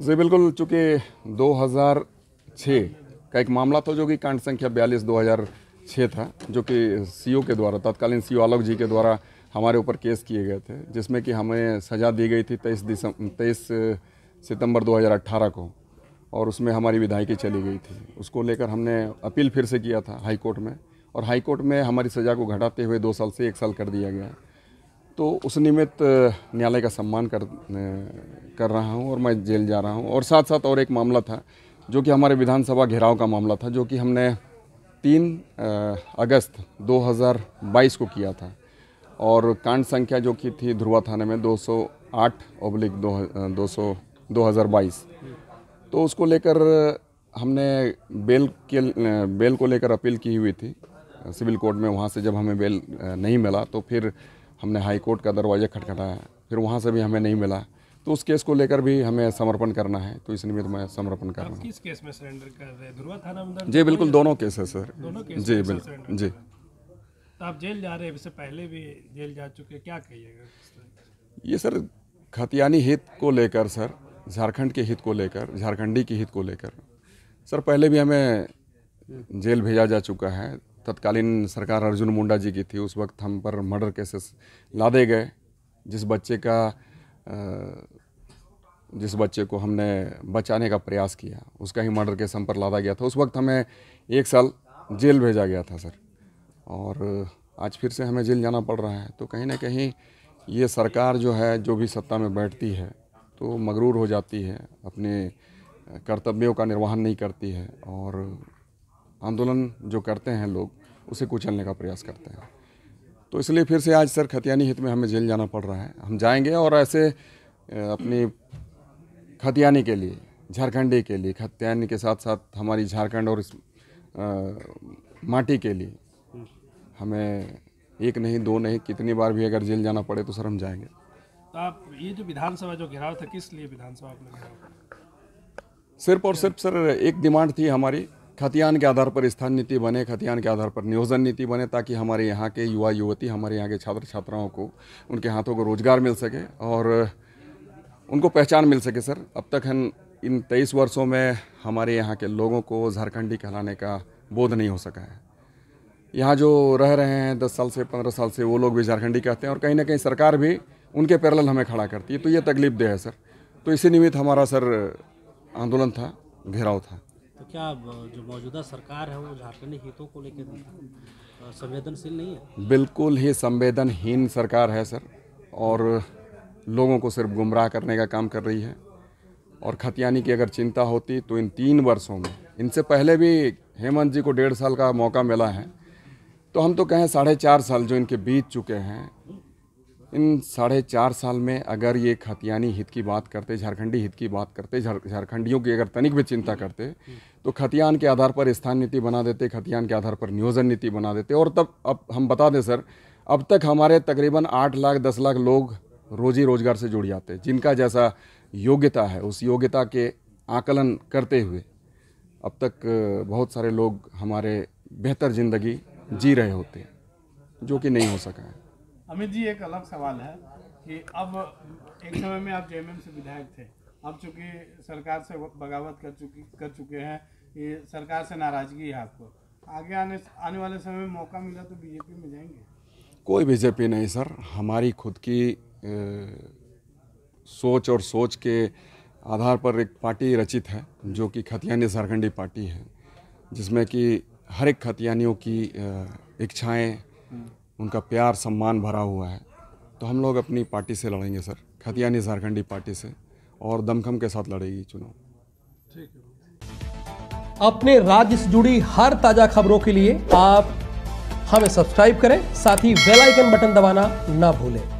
जी बिल्कुल चूँकि 2006 का एक मामला था जो कि कांड संख्या बयालीस दो था जो कि सीओ के द्वारा तत्कालीन सीओ आलोक जी के द्वारा हमारे ऊपर केस किए गए थे जिसमें कि हमें सज़ा दी गई थी तेईस दिसंबर तेईस सितंबर 2018 को और उसमें हमारी विधायकी चली गई थी उसको लेकर हमने अपील फिर से किया था हाईकोर्ट में और हाईकोर्ट में हमारी सज़ा को घटाते हुए दो साल से एक साल कर दिया गया तो उस निमित्त न्यायालय का सम्मान कर कर रहा हूँ और मैं जेल जा रहा हूँ और साथ साथ और एक मामला था जो कि हमारे विधानसभा घेराव का मामला था जो कि हमने तीन अगस्त 2022 को किया था और कांड संख्या जो कि थी ध्रुवा थाने में 208 ओब्लिक दो दो सौ दो हज़ार बाईस तो उसको लेकर हमने बेल के बेल को लेकर अपील की हुई थी सिविल कोर्ट में वहाँ से जब हमें बेल नहीं मिला तो फिर हमने हाई कोर्ट का दरवाज़ा खटखटाया फिर वहाँ से भी हमें नहीं मिला तो उस केस को लेकर भी हमें समर्पण करना है तो इस निमित्त मैं समर्पण कर रहा हूँ केस में जी बिल्कुल दोनों केस है सर जी बिल्कुल जी तो आप जेल जा रहे हैं इससे पहले भी जेल जा चुके क्या कहिएगा ये सर खतियानी हित को लेकर सर झारखंड के हित को लेकर झारखंडी के हित को लेकर सर पहले भी हमें जेल भेजा जा चुका है तत्कालीन सरकार अर्जुन मुंडा जी की थी उस वक्त हम पर मर्डर केसेस लादे गए जिस बच्चे का जिस बच्चे को हमने बचाने का प्रयास किया उसका ही मर्डर केस हम पर लादा गया था उस वक्त हमें एक साल जेल भेजा गया था सर और आज फिर से हमें जेल जाना पड़ रहा है तो कहीं ना कहीं ये सरकार जो है जो भी सत्ता में बैठती है तो मगरूर हो जाती है अपने कर्तव्यों का निर्वहन नहीं करती है और आंदोलन जो करते हैं लोग उसे कुचलने का प्रयास करते हैं तो इसलिए फिर से आज सर खतियानी हित में हमें जेल जाना पड़ रहा है हम जाएंगे और ऐसे अपनी खतियानी के लिए झारखंडी के लिए खतियानी के साथ साथ हमारी झारखंड और इस आ, माटी के लिए हमें एक नहीं दो नहीं कितनी बार भी अगर जेल जाना पड़े तो सर हम जाएंगे तो आप ये जो विधानसभा जो घेराव था किस लिए विधानसभा सिर्फ और सिर्फ सर एक डिमांड थी हमारी खतियान के आधार पर स्थान नीति बने खतियान के आधार पर नियोजन नीति बने ताकि हमारे यहाँ के युवा युवती हमारे यहाँ के छात्र छात्राओं को उनके हाथों को रोजगार मिल सके और उनको पहचान मिल सके सर अब तक हम इन तेईस वर्षों में हमारे यहाँ के लोगों को झारखंडी कहलाने का बोध नहीं हो सका है यहाँ जो रह रहे हैं दस साल से पंद्रह साल से वो लोग भी झारखंडी कहते हैं और कहीं ना कहीं सरकार भी उनके पैरल हमें खड़ा करती है तो ये तकलीफ दे है सर तो इसी निमित्त हमारा सर आंदोलन था घेराव था क्या जो मौजूदा सरकार है वो झारखंड हितों को लेकर संवेदनशील नहीं है बिल्कुल ही संवेदनहीन सरकार है सर और लोगों को सिर्फ गुमराह करने का काम कर रही है और खतियानी की अगर चिंता होती तो इन तीन वर्षों में इनसे पहले भी हेमंत जी को डेढ़ साल का मौका मिला है तो हम तो कहें साढ़े चार साल जो इनके बीत चुके हैं इन साढ़े चार साल में अगर ये खतियानी हित की बात करते झारखंडी हित की बात करते झारखंडियों की अगर तनिक भी चिंता करते तो खतियान के आधार पर स्थान नीति बना देते खतियान के आधार पर नियोजन नीति बना देते और तब अब हम बता दें सर अब तक हमारे तकरीबन आठ लाख दस लाख लोग रोजी रोजगार से जुड़ जाते जिनका जैसा योग्यता है उस योग्यता के आकलन करते हुए अब तक बहुत सारे लोग हमारे बेहतर ज़िंदगी जी रहे होते हैं जो कि नहीं हो सका है अमित जी एक अलग सवाल है कि अब एक समय में आप जेएमएम से विधायक थे अब चूंकि सरकार से बगावत कर चुकी कर चुके हैं ये सरकार से नाराजगी है आपको आगे आने आने वाले समय में मौका मिला तो बीजेपी में जाएंगे कोई बीजेपी नहीं सर हमारी खुद की ए, सोच और सोच के आधार पर एक पार्टी रचित है जो कि खतियानी झारखंडी पार्टी है जिसमें कि हर एक खतियानियों की इच्छाएं हम्म। उनका प्यार सम्मान भरा हुआ है तो हम लोग अपनी पार्टी से लड़ेंगे सर खतियानी झारखंडी पार्टी से और दमखम के साथ लड़ेगी चुनाव अपने राज्य से जुड़ी हर ताजा खबरों के लिए आप हमें सब्सक्राइब करें साथ ही बेल आइकन बटन दबाना ना भूलें